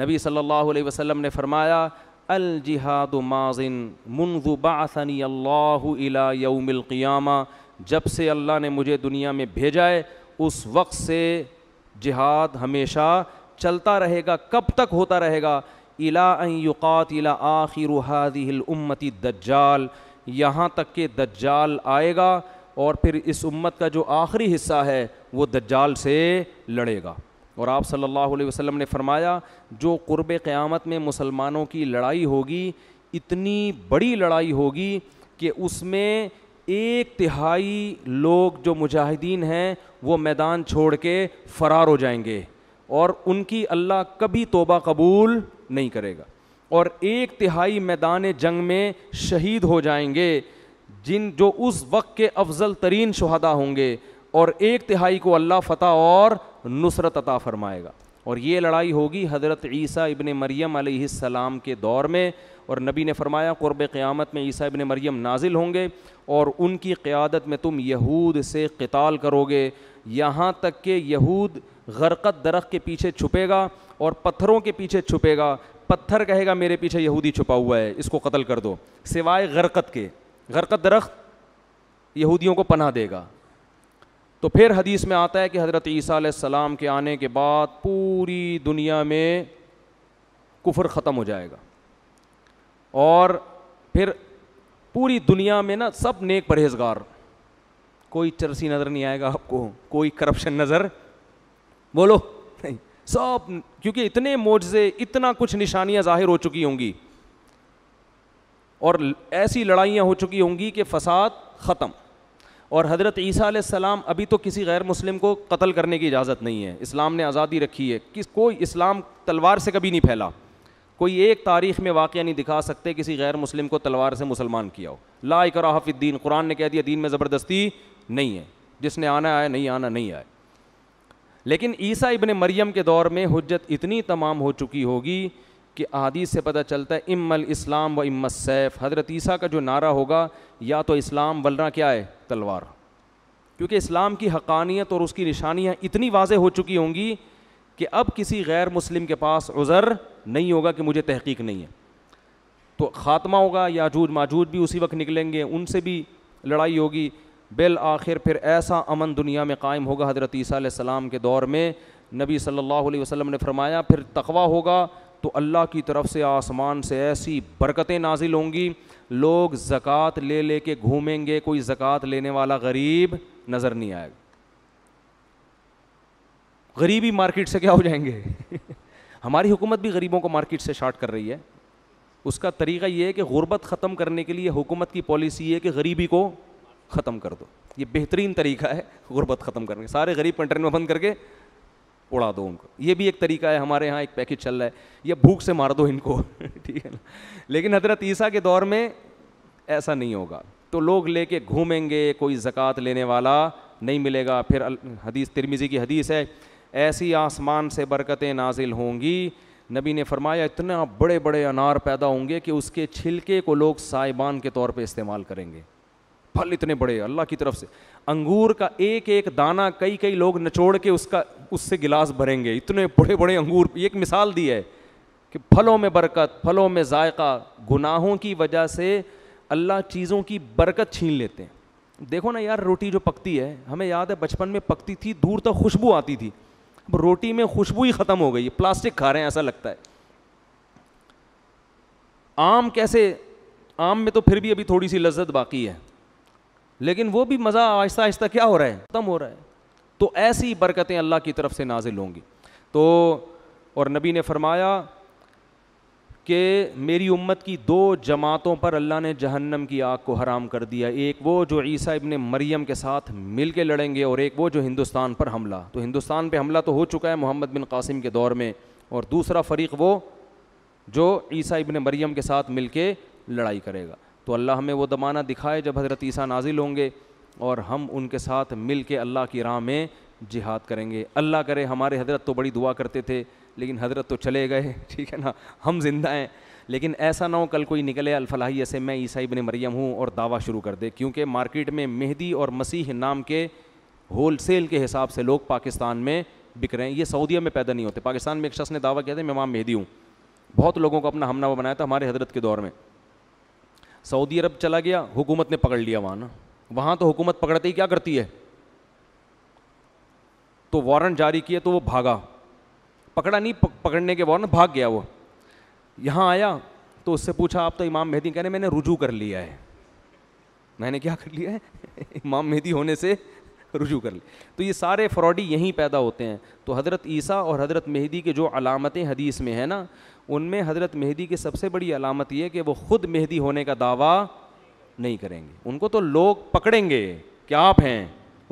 नबी सल्लल्लाहु अलैहि वसल्लम ने फरमाया अल जिहाद माजिन मुनजु बासनी इला जब से अल्लाह ने मुझे दुनिया में भेजा है उस वक्त से जिहाद हमेशा चलता रहेगा कब तक होता रहेगा इला युकात इला आखिर उम्मती दज्जाल यहाँ तक के दज्जाल आएगा और फिर इस उम्मत का जो आखिरी हिस्सा है वो दज्जाल से लड़ेगा और आप सल्लल्लाहु अलैहि वसल्लम ने फरमाया जो क़ुरब क़यामत में मुसलमानों की लड़ाई होगी इतनी बड़ी लड़ाई होगी कि उसमें एक तिहाई लोग जो मुजाहिदीन हैं वो मैदान छोड़ के फ़रार हो जाएंगे और उनकी अल्लाह कभी तोबा कबूल नहीं करेगा और एक तिहाई मैदान जंग में शहीद हो जाएंगे जिन जो उस वक्त के अफजल तरीन शहदा होंगे और एक तिहाई को अल्लाह फ़तह और नुसरत अता फ़रमाएगा और ये लड़ाई होगी हज़रत ईसा इबन मरियम सलाम के दौर में और नबी ने फरमाया क़ुरब क़्यामत में ईसा इबन मरियम नाजिल होंगे और उनकी क़्यादत में तुम यहूद से कताल करोगे यहाँ तक कि यहूद गरकत दरख्त के पीछे छुपेगा और पत्थरों के पीछे छुपेगा पत्थर कहेगा मेरे पीछे यहूदी छुपा हुआ है इसको कत्ल कर दो सिवाय गरकत के गरकत दरख्त यहूदियों को पनाह देगा तो फिर हदीस में आता है कि हज़रत ईसा सलाम के आने के बाद पूरी दुनिया में कुफर ख़त्म हो जाएगा और फिर पूरी दुनिया में ना सब नेक परहेजगार कोई चरसी नज़र नहीं आएगा आपको कोई करप्शन नज़र बोलो नहीं सब क्योंकि इतने मोजे इतना कुछ निशानियां जाहिर हो चुकी होंगी और ऐसी लड़ाइयाँ हो चुकी होंगी कि फसाद ख़त्म और हज़रत ईसा सलाम अभी तो किसी गैर मुस्लिम को कत्ल करने की इजाज़त नहीं है इस्लाम ने आज़ादी रखी है किस कोई इस्लाम तलवार से कभी नहीं फैला कोई एक तारीख़ में वाक़ नहीं दिखा सकते किसी गैर मुस्लिम को तलवार से मुसलमान किया हो ला कराफिद्दीन कुरान ने कह दिया दीन में ज़बरदस्ती नहीं है जिसने आना आया नहीं आना नहीं आया लेकिन ईसा इबन मरियम के दौर में हजत इतनी तमाम हो चुकी होगी कि अदीस से पता चलता है इमल इस्लाम व इम्मत सैफ़ हज़रत ईसा का जो नारा होगा या तो इस्लाम वलरा क्या है तलवार क्योंकि इस्लाम की हकानियत और उसकी निशानियाँ इतनी वाज हो चुकी होंगी कि अब किसी गैर मुस्लिम के पास उज़र नहीं होगा कि मुझे तहकीक नहीं है तो ख़ात्मा होगा या जूझ माजूद भी उसी वक्त निकलेंगे उनसे भी लड़ाई होगी बिल आखिर फिर ऐसा अमन दुनिया में कायम होगा हज़रत ईसी के दौर में नबी सल्लल्लाहु अलैहि वसल्लम ने फरमाया फिर तकवा होगा तो अल्लाह की तरफ से आसमान से ऐसी बरकतें नाजिल होंगी लोग ज़क़़त ले ले के घूमेंगे कोई ज़क़़त लेने वाला गरीब नज़र नहीं आएगा गरीबी मार्केट से क्या हो जाएंगे हमारी हुकूमत भी गरीबों को मार्केट से शार्ट कर रही है उसका तरीका ये है कि गुर्बत ख़त्म करने के लिए हुकूमत की पॉलिसी है कि गरीबी को ख़त्म कर दो ये बेहतरीन तरीका है गुर्बत ख़त्म करने सारे गरीब कंट्री में बंद करके उड़ा दो उनको ये भी एक तरीका है हमारे यहाँ एक पैकेज चल रहा है या भूख से मार दो इनको ठीक है ना लेकिन हजरत ईसा के दौर में ऐसा नहीं होगा तो लोग लेके घूमेंगे कोई ज़क़़त लेने वाला नहीं मिलेगा फिर हदीस तिरमिज़ी की हदीस है ऐसी आसमान से बरकतें नाजिल होंगी नबी ने फरमाया इतना बड़े बड़े अनार पैदा होंगे कि उसके छिलके को लोग साइबान के तौर पे इस्तेमाल करेंगे फल इतने बड़े अल्लाह की तरफ से अंगूर का एक एक दाना कई कई लोग नचोड़ के उसका उससे गिलास भरेंगे इतने बड़े बड़े अंगूर एक मिसाल दी है कि फलों में बरकत फलों में जायका गुनाहों की वजह से अल्लाह चीज़ों की बरकत छीन लेते हैं देखो ना यार रोटी जो पकती है हमें याद है बचपन में पकती थी दूर तक खुशबू आती थी अब रोटी में खुशबू ही ख़त्म हो गई प्लास्टिक खा रहे हैं ऐसा लगता है आम कैसे आम में तो फिर भी अभी थोड़ी सी लज्जत बाकी है लेकिन वो भी मज़ा आहिस्ता आहिस्ता क्या हो रहा है ख़त्म हो रहा है तो ऐसी बरकतें अल्लाह की तरफ से नाजिल होंगी तो और नबी ने फरमाया कि मेरी उम्मत की दो जमातों पर अल्लाह ने जहन्नम की आग को हराम कर दिया एक वो जो ईसा इबन मरियम के साथ मिल के लड़ेंगे और एक वो जो हिंदुस्तान पर हमला तो हिंदुस्तान पर हमला तो हो चुका है मोहम्मद बिन कासिम के दौर में और दूसरा फरीक वो जो ईसा इबन मरीम के साथ मिल के लड़ाई करेगा तो अल्लाह हमें वो दमाना दिखाए जब हज़रत ईसा नाजिल होंगे और हम उनके साथ मिल के अल्लाह की राह में जिहाद करेंगे अल्लाह करे हमारे हजरत तो बड़ी दुआ करते थे लेकिन हजरत तो चले गए ठीक है ना हम ज़िंदा हैं लेकिन ऐसा ना हो कल कोई निकले अलफलाही से मैं ईसाई बने मरियम हूँ और दावा शुरू कर दे क्योंकि मार्केट में मेहदी और मसीह नाम के होल सेल के हिसाब से लोग पाकिस्तान में बिक रहे हैं ये सऊदीया में पैदा नहीं होते पाकिस्तान में एक शख्स ने दावा किया था मैं माम मेहदी हूँ बहुत लोगों को अपना हमनावा बनाया था हमारे हजरत के दौर में सऊदी अरब चला गया हुकूमत ने पकड़ लिया वहाँ ना वहाँ तो हुकूमत पकड़ते ही क्या करती है तो वारंट जारी किया तो वो भागा पकड़ा नहीं पकड़ने के वारंट भाग गया वो यहाँ आया तो उससे पूछा आप तो इमाम मेहदी कह रहे मैंने रुजू कर लिया है मैंने क्या कर लिया है इमाम मेहदी होने से रुजू कर ले तो ये सारे फ्रॉडी यहीं पैदा होते हैं तो हज़रत ईसा और हज़रत मेहदी के जो अलामतें हदीस में है ना उनमें हज़रत मेहदी की सबसे बड़ी अलामत यह कि वो ख़ुद मेहदी होने का दावा नहीं करेंगे उनको तो लोग पकड़ेंगे कि आप हैं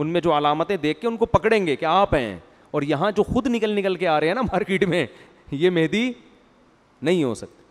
उनमें जो अलामतें देख के उनको पकड़ेंगे कि आप हैं और यहाँ जो खुद निकल निकल के आ रहे हैं ना मार्केट में ये मेहदी नहीं हो सकती